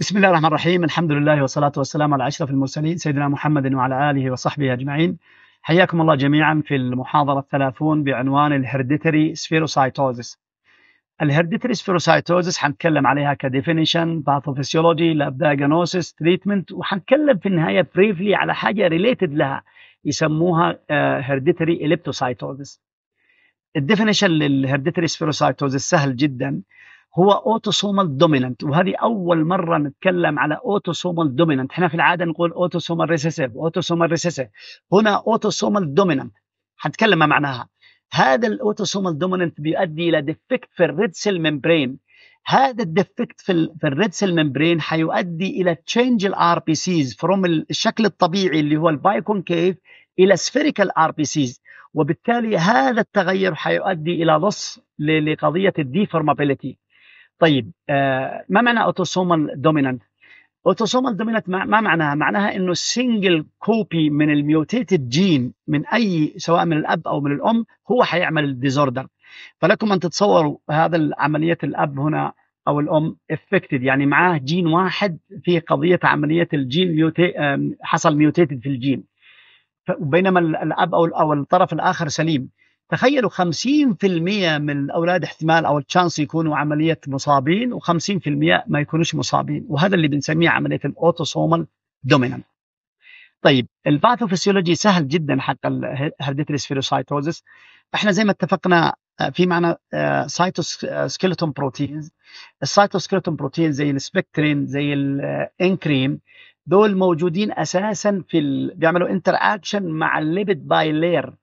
بسم الله الرحمن الرحيم الحمد لله والصلاة والسلام على أشرف المرسلين سيدنا محمد وعلى آله وصحبه أجمعين حياكم الله جميعا في المحاضرة الثلاثون بعنوان الهيرديتري سفيروسايتوزس الهيرديتري سفيروسايتوزس حنتكلم عليها كديفينيشن باثوفيسيولوجي لاب دايجنوسيس تريتمنت وحنتكلم في النهاية بريفلي على حاجة ريليتد لها يسموها هيرديتري اليبتوسايتوزس الديفينيشن للهيرديتري سفيروسايتوزس سهل جدا هو اوتوسومال دومينانت وهذه اول مره نتكلم على اوتوسومال دومينانت احنا في العاده نقول اوتوسومال ريسيسيف اوتوسومال ريسيسيف هنا اوتوسومال دومينانت حتكلم ما معناها هذا الاوتوسومال دومينانت بيؤدي الى ديفكت في الريد سيل ممبرين هذا الديفكت في في الريد سيل ممبرين حيؤدي الى تشينج الار بي سيز فروم الشكل الطبيعي اللي هو البايكونكيف الى سفيريكال ار بي سيز وبالتالي هذا التغير حيؤدي الى لص لقضيه الديفورمابيلتي طيب آه، ما معنى اوتوسومال دومينانت؟ اوتوسومال دومينانت ما معناها؟ معناها انه سنجل كوبي من الميوتيتد جين من اي سواء من الاب او من الام هو حيعمل الديزوردر فلكم ان تتصوروا هذا عمليه الاب هنا او الام افكتد يعني معاه جين واحد في قضيه عمليه الجين ميوتي حصل ميوتيتد في الجين بينما الاب او او الطرف الاخر سليم تخيلوا 50% من الاولاد احتمال او التشانس يكونوا عمليه مصابين و50% ما يكونوش مصابين وهذا اللي بنسميه عمليه الاوتوسومال دومينانت. طيب الباثوفيسيولوجي سهل جدا حق الهرديتري سفيروسايتوزس احنا زي ما اتفقنا آه، في معنى سايتوسكيلتون بروتينز السايتوسكيلتون بروتين زي السبكترين زي الانكريم دول موجودين اساسا في ال... بيعملوا انتر اكشن مع الليبيد باي لير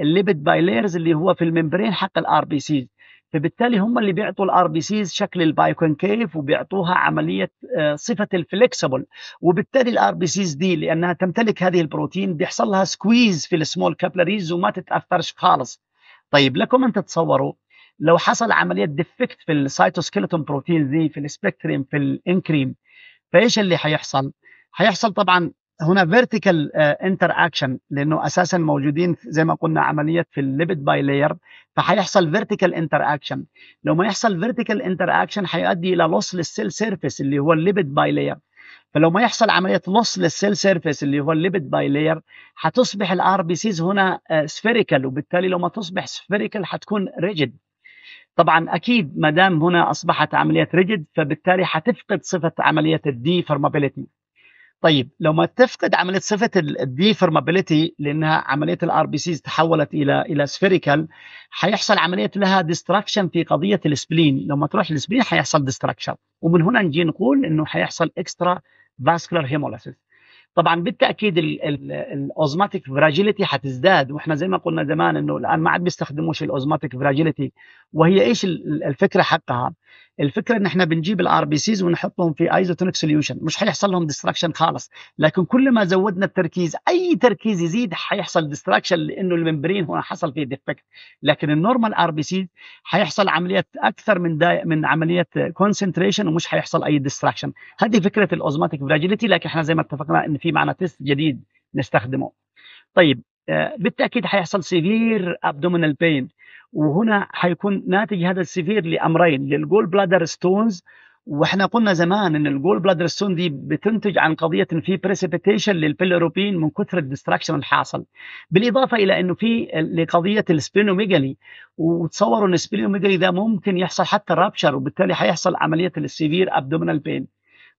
الليبيد بايليرز اللي هو في الممبرين حق الار بي سيز فبالتالي هم اللي بيعطوا الار بي سيز شكل البايكونكيف وبيعطوها عمليه آه، صفه الفليكسبل وبالتالي الار بي سيز دي لانها تمتلك هذه البروتين بيحصل لها سكويز في السمول كابلاريز وما تتاثرش خالص طيب لكم ان تتصوروا لو حصل عمليه ديفكت في السيتوسكيلتون بروتين دي في السبكتريم في الانكريم فايش اللي حيحصل؟ حيحصل طبعا هنا فيرتيكال انتر اكشن لانه اساسا موجودين زي ما قلنا عمليه في الليبد باي لاير فهيحصل فيرتيكال انتر اكشن ما يحصل فيرتيكال انتر اكشن هيؤدي الى لوس للسيل سيرفيس اللي هو الليبد باي لاير فلو ما يحصل عمليه لوس للسيل سيرفيس اللي هو الليبد باي لاير هتصبح الار بي سيز هنا سفيريكال آه، وبالتالي لو ما تصبح سفيريكال هتكون ريجد طبعا اكيد ما دام هنا اصبحت عمليه ريجد فبالتالي هتفقد صفه عمليه الدي فورمابيلتي طيب لو ما تفقد عمليه صفه الديفرمابيلتي لانها عمليه الار بي سيز تحولت الى الى سفيريكال حيحصل عمليه لها ديستراكشن في قضيه السبلين لما تروح للسبلين حيحصل ديستراكشن ومن هنا نجي نقول انه حيحصل اكسترا فاسكولار هيموليسيس طبعا بالتاكيد الاوزماتيك فراجيليتي حتزداد واحنا زي ما قلنا زمان انه الان ما عاد بيستخدموش الاوزماتيك فراجيليتي وهي ايش الفكره حقها؟ الفكره ان احنا بنجيب الار بي سيز ونحطهم في ايزوتونيك سوليوشن مش حيحصل لهم ديستراكشن خالص لكن كل ما زودنا التركيز اي تركيز يزيد حيحصل ديستراكشن لانه الممبرين هنا حصل فيه ديفكت لكن النورمال ار بي سيز حيحصل عمليه اكثر من داي من عمليه كونسنتريشن ومش حيحصل اي ديستراكشن هذه فكره الاوزماتيك فراجيليتي لكن احنا زي ما اتفقنا ان في معنا تيست جديد نستخدمه طيب آه، بالتاكيد حيحصل سيفير ابدومينال بين وهنا حيكون ناتج هذا السيفير لامرين للجول بلادر ستونز واحنا قلنا زمان ان الجول بلادر ستون دي بتنتج عن قضيه في بريسبيتيشن للبيلوروبين من كثر الدستراكشن الحاصل بالاضافه الى انه في لقضيه السبينوميجالي وتصوروا ان السبينوميجالي ده ممكن يحصل حتى رابشر وبالتالي حيحصل عمليه السيفير ابدومينال بين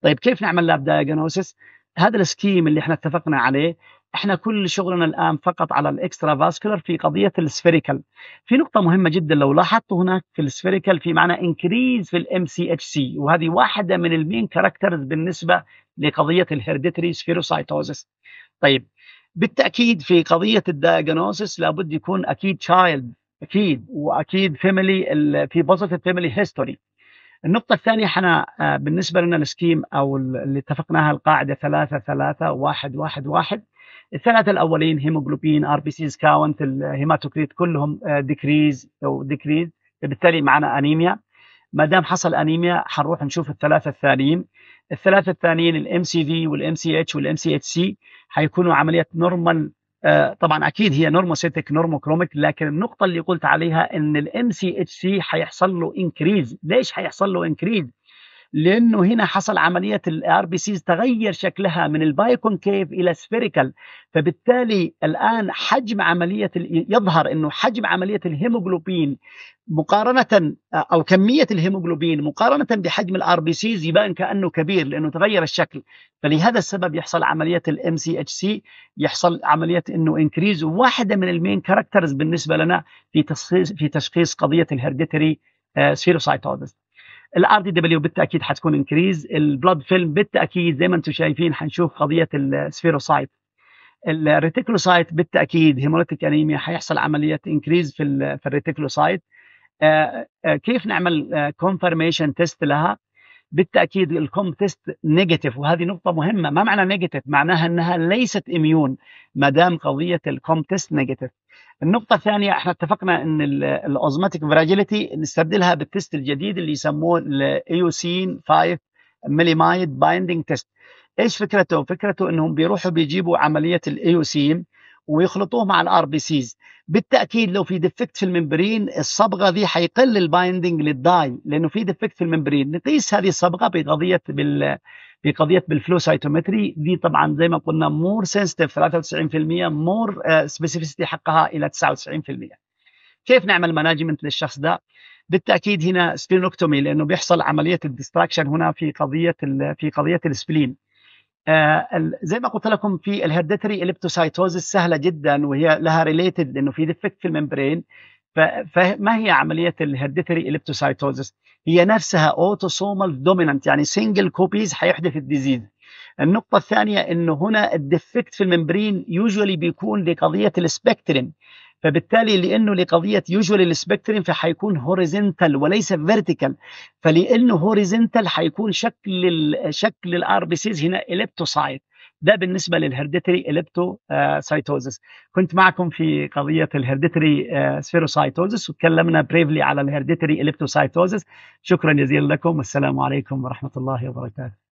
طيب كيف نعمل لاب دايجنوسيس هذا السكيم اللي احنا اتفقنا عليه احنا كل شغلنا الان فقط على الاكسترا فاسكولار في قضيه السفيريكال في نقطه مهمه جدا لو لاحظتوا هناك في السفيريكال في معنى انكريز في الام سي اتش سي وهذه واحده من المين كاركترز بالنسبه لقضيه الهيرديتري سفيروسايتوزس طيب بالتاكيد في قضيه الدايجنوسس لابد يكون اكيد تشايلد اكيد واكيد فاميلي في بوزيتيف فاميلي هيستوري النقطة الثانية احنا آه، بالنسبة لنا السكيم او اللي اتفقناها القاعدة ثلاثة ثلاثة واحد واحد واحد الثلاثه الاولين هيموجلوبين ار بي سيز كاونت الهيماتوكريت كلهم آه، ديكريز او ديكريز بالتالي معنا انيميا ما دام حصل انيميا حنروح نشوف الثلاثه الثانيين الثلاثه الثانيين الام سي في والام سي اتش والام سي اتش سي حيكونوا عملية نورمال آه، طبعا اكيد هي نورموسيتك نورموكروميك لكن النقطه اللي قلت عليها ان الام سي اتش سي حيحصل له انكريز ليش حيحصل له انكريز لانه هنا حصل عمليه الار بي سيز تغير شكلها من البايكونكيف الى سفيريكال فبالتالي الان حجم عمليه يظهر انه حجم عمليه الهيموجلوبين مقارنه او كميه الهيموجلوبين مقارنه بحجم الار بي سيز يبان كانه كبير لانه تغير الشكل فلهذا السبب يحصل عمليه الام سي اتش سي يحصل عمليه انه انكريز واحده من المين كاركترز بالنسبه لنا في تشخيص في تشخيص قضيه الهيرديتري آه، سيروسايتوزس الار دي دبليو بالتاكيد حتكون انكريز البلاد فيلم بالتاكيد زي ما انتم شايفين حنشوف قضيه السفيروسايت الريتيكولوسايت بالتاكيد هيموليتيك انيميا حيحصل عمليه انكريز في في الريتيكولوسايت آه، آه، كيف نعمل كونفرميشن آه، تيست لها بالتاكيد الكوم تيست نيجاتيف وهذه نقطه مهمه ما معنى نيجاتيف معناها انها ليست اميون ما دام قضيه الكوم تيست نيجاتيف النقطة الثانية احنا اتفقنا ان الاوزماتيك فراجيلتي نستبدلها بالتست الجديد اللي يسموه الايوسين 5 مليمايد بايندينج تيست ايش فكرته؟ فكرته انهم بيروحوا بيجيبوا عملية الايوسين ويخلطوه مع الار بي سيز بالتاكيد لو في ديفكت في الممبرين الصبغه دي حيقل البايندنج للداي لانه في ديفكت في الممبرين نقيس هذه الصبغه بقضيه بال بقضيه بالفلو سايتومتري دي طبعا زي ما قلنا مور سنسيتيف 93% مور سبيسيفيستي حقها الى 99% كيف نعمل مانجمنت للشخص ده بالتاكيد هنا سبلينوكتومي لانه بيحصل عمليه الديستراكشن هنا في قضيه في قضيه السبلين آه، زي ما قلت لكم في الهيرديتري اليبتوسايتوزس سهله جدا وهي لها ريليتد انه في ديفكت في الممبرين فما هي عمليه الهيرديتري اليبتوسايتوزس؟ هي نفسها اوتوسومال دومينانت يعني سنجل كوبيز حيحدث الديزيز. النقطة الثانية انه هنا الديفكت في الممبرين يوجولي بيكون لقضية السبكترين فبالتالي لانه لقضيه يوجوال سبيكترم فحيكون هوريزنتال وليس فيرتيكال فلانه هوريزنتال حيكون شكل شكل الار بي سيز هنا اليبتوسايت ده بالنسبه للهيرديتري اليبتوسايتوزس كنت معكم في قضيه الهيرديتري آه، سفيروسايتوزس وتكلمنا بريفلي على الهيرديتري اليبتوسايتوزس شكرا جزيلا لكم والسلام عليكم ورحمه الله وبركاته